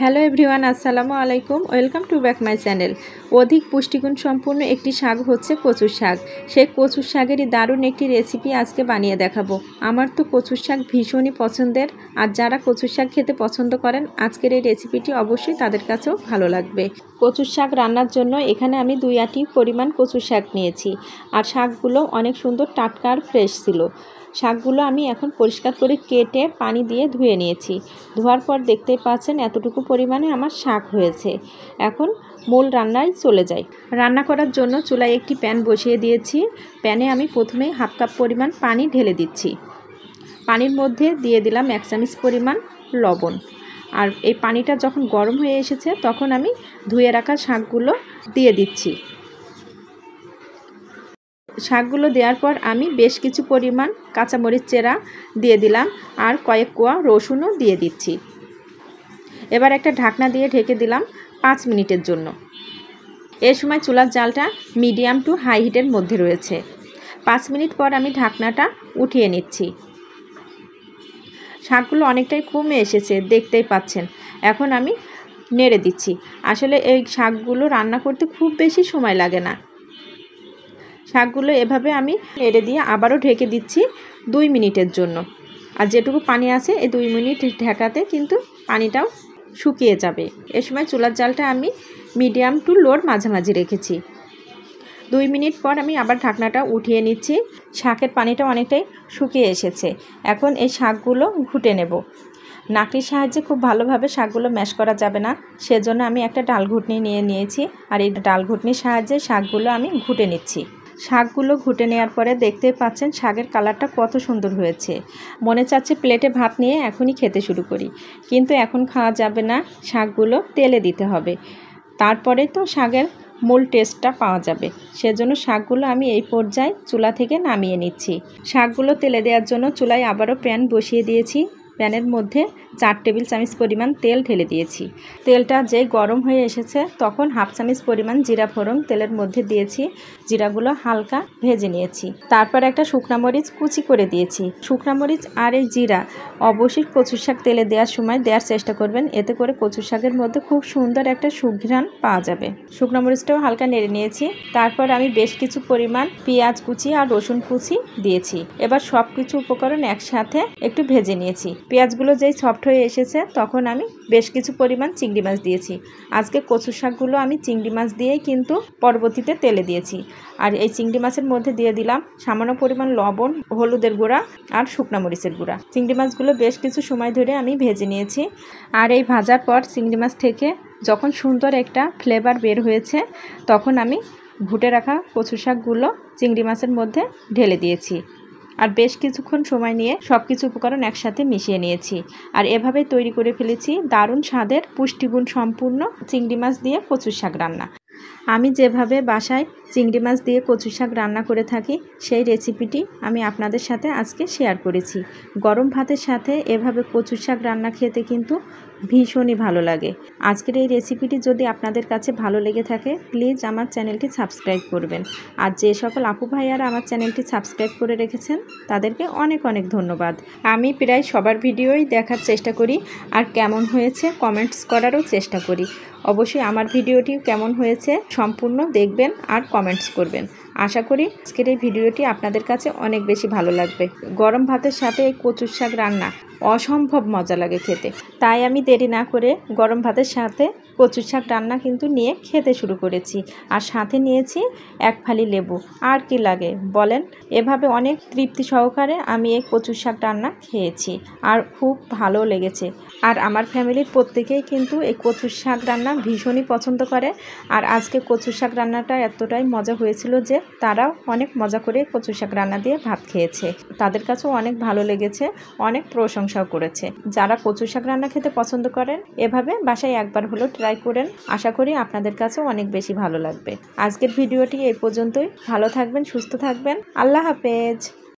hello everyone আসসালামু আলাইকুম welcome to back my channel অধিক পুষ্টিগুণ সম্পূর্ণ একটি শাক হচ্ছে কচুর শাক সেই কচুর শাকেরই দারুণ একটি রেসিপি আজকে বানিয়ে দেখাবো আমার তো কচুর শাক ভীষণই পছন্দের আর যারা কচুর শাক খেতে পছন্দ করেন আজকের এই রেসিপিটি অবশ্যই তাদের কাছেও ভালো লাগবে কচুর শাক রান্নার জন্য এখানে আমি দুই আটি পরিমাণ কচুর শাক নিয়েছি আর শাকগুলো অনেক সুন্দর টাটকা আর ফ্রেশ ছিল শাকগুলো আমি এখন পরিষ্কার করে কেটে পানি দিয়ে ধুয়ে নিয়েছি ধোয়ার পর দেখতে পাচ্ছেন এতটুকু পরিমাণে আমার শাক হয়েছে এখন মূল রান্নায় চলে যাই রান্না করার জন্য চুলায় একটি প্যান বসিয়ে দিয়েছি প্যানে আমি প্রথমে হাফ কাপ পরিমাণ পানি ঢেলে দিচ্ছি পানির মধ্যে দিয়ে দিলাম এক পরিমাণ লবণ আর এই পানিটা যখন গরম হয়ে এসেছে তখন আমি ধুয়ে রাখা শাকগুলো দিয়ে দিচ্ছি শাকগুলো দেওয়ার পর আমি বেশ কিছু পরিমাণ কাঁচামরিচ চেরা দিয়ে দিলাম আর কয়েক কোয়া রসুনও দিয়ে দিচ্ছি এবার একটা ঢাকনা দিয়ে ঢেকে দিলাম পাঁচ মিনিটের জন্য এ সময় চুলার জালটা মিডিয়াম টু হাই হিটের মধ্যে রয়েছে পাঁচ মিনিট পর আমি ঢাকনাটা উঠিয়ে নিচ্ছি শাকগুলো অনেকটাই কমে এসেছে দেখতেই পাচ্ছেন এখন আমি নেড়ে দিচ্ছি আসলে এই শাকগুলো রান্না করতে খুব বেশি সময় লাগে না শাকগুলো এভাবে আমি এড়ে দিয়ে আবারও ঢেকে দিচ্ছি দুই মিনিটের জন্য আর যেটুকু পানি আছে এই দুই মিনিট ঢেকাতে কিন্তু পানিটাও শুকিয়ে যাবে এ সময় চুলার জালটা আমি মিডিয়াম টু লোর মাঝামাঝি রেখেছি দুই মিনিট পর আমি আবার ঢাকনাটা উঠিয়ে নিচ্ছি শাকের পানিটা অনেকটাই শুকিয়ে এসেছে এখন এই শাকগুলো ঘুটে নেব নাকড়ির সাহায্যে খুব ভালোভাবে শাকগুলো ম্যাশ করা যাবে না সেজন্য আমি একটা ডাল ঘুটনি নিয়ে নিয়েছি আর এই ডাল ঘুটনির সাহায্যে শাকগুলো আমি ঘুটে নিচ্ছি শাকগুলো ঘুটে নেওয়ার পরে দেখতে পাচ্ছেন শাকের কালারটা কত সুন্দর হয়েছে মনে চাচ্ছে প্লেটে ভাত নিয়ে এখনই খেতে শুরু করি কিন্তু এখন খাওয়া যাবে না শাকগুলো তেলে দিতে হবে তারপরে তো শাকের মূল টেস্টটা পাওয়া যাবে সেজন্য শাকগুলো আমি এই পর্যায়ে চুলা থেকে নামিয়ে নিচ্ছি শাকগুলো তেলে দেওয়ার জন্য চুলায় আবারও প্যান বসিয়ে দিয়েছি প্যানের মধ্যে চার টেবিল চামচ পরিমাণ তেল ঢেলে দিয়েছি তেলটা যেই গরম হয়ে এসেছে তখন হাফ চামচ পরিমাণ জিরা ফোড়ন তেলের মধ্যে দিয়েছি জিরাগুলো হালকা ভেজে নিয়েছি তারপর একটা শুকনা মরিচ কুচি করে দিয়েছি শুকনা মরিচ আর এই জিরা অবশ্যই কচুর শাক তেলে দেওয়ার সময় দেওয়ার চেষ্টা করবেন এতে করে কচুর শাকের মধ্যে খুব সুন্দর একটা সুঘ্রাণ পাওয়া যাবে শুকনা মরিচটাও হালকা নেড়ে নিয়েছি তারপর আমি বেশ কিছু পরিমাণ পেঁয়াজ কুচি আর রসুন কুচি দিয়েছি এবার সব কিছু উপকরণ একসাথে একটু ভেজে নিয়েছি পেঁয়াজগুলো যেই সফট হয়ে এসেছে তখন আমি বেশ কিছু পরিমাণ চিংড়ি মাছ দিয়েছি আজকে কচু শাকগুলো আমি চিংড়ি মাছ দিয়েই কিন্তু পরবর্তীতে তেলে দিয়েছি আর এই চিংড়ি মাছের মধ্যে দিয়ে দিলাম সামান্য পরিমাণ লবণ হলুদের গুঁড়া আর শুকনা মরিচের গুঁড়া চিংড়ি মাছগুলো বেশ কিছু সময় ধরে আমি ভেজে নিয়েছি আর এই ভাজার পর চিংড়ি মাছ থেকে যখন সুন্দর একটা ফ্লেভার বের হয়েছে তখন আমি ঘুটে রাখা কচু শাকগুলো চিংড়ি মাছের মধ্যে ঢেলে দিয়েছি আর বেশ কিছুক্ষণ সময় নিয়ে সব কিছু উপকরণ একসাথে মিশিয়ে নিয়েছি আর এভাবে তৈরি করে ফেলেছি দারুণ স্বাদের পুষ্টিগুণ সম্পূর্ণ চিংড়ি মাছ দিয়ে কচুর শাক রান্না আমি যেভাবে বাসায় চিংড়ি মাছ দিয়ে কচু শাক রান্না করে থাকি সেই রেসিপিটি আমি আপনাদের সাথে আজকে শেয়ার করেছি গরম ভাতের সাথে এভাবে কচু শাক রান্না খেতে কিন্তু ভীষণই ভালো লাগে আজকের এই রেসিপিটি যদি আপনাদের কাছে ভালো লেগে থাকে প্লিজ আমার চ্যানেলটি সাবস্ক্রাইব করবেন আর যে সকল আপু ভাইয়ারা আমার চ্যানেলটি সাবস্ক্রাইব করে রেখেছেন তাদেরকে অনেক অনেক ধন্যবাদ আমি প্রায় সবার ভিডিওই দেখার চেষ্টা করি আর কেমন হয়েছে কমেন্টস করারও চেষ্টা করি অবশ্যই আমার ভিডিওটি কেমন হয়েছে সম্পূর্ণ দেখবেন আর কমেন্টস করবেন আশা করি আজকের এই ভিডিওটি আপনাদের কাছে অনেক বেশি ভালো লাগবে গরম ভাতের সাথে এই কচুর শাক রান্না অসম্ভব মজা লাগে খেতে তাই আমি দেরি না করে গরম ভাতের সাথে কচুর শাক রান্না কিন্তু নিয়ে খেতে শুরু করেছি আর সাথে নিয়েছি এক ফালি লেবু আর কি লাগে বলেন এভাবে অনেক তৃপ্তি সহকারে আমি এই কচুর শাক রান্না খেয়েছি আর খুব ভালো লেগেছে আর আমার ফ্যামিলির প্রত্যেকেই কিন্তু এই কচুর শাক রান্না ভীষণই পছন্দ করে আর আজকে কচুর শাক রান্নাটা এতটাই মজা হয়েছিল যে তারাও অনেক মজা করে কচুর শাক রান্না দিয়ে ভাত খেয়েছে তাদের কাছেও অনেক ভালো লেগেছে অনেক প্রশংসাও করেছে যারা কচুর শাক রান্না খেতে পছন্দ করেন এভাবে বাসায় একবার হলো ট্রাই ট্রাই করেন আশা করি আপনাদের কাছেও অনেক বেশি ভালো লাগবে আজকের ভিডিওটি এই পর্যন্তই ভালো থাকবেন সুস্থ থাকবেন আল্লাহ হাফেজ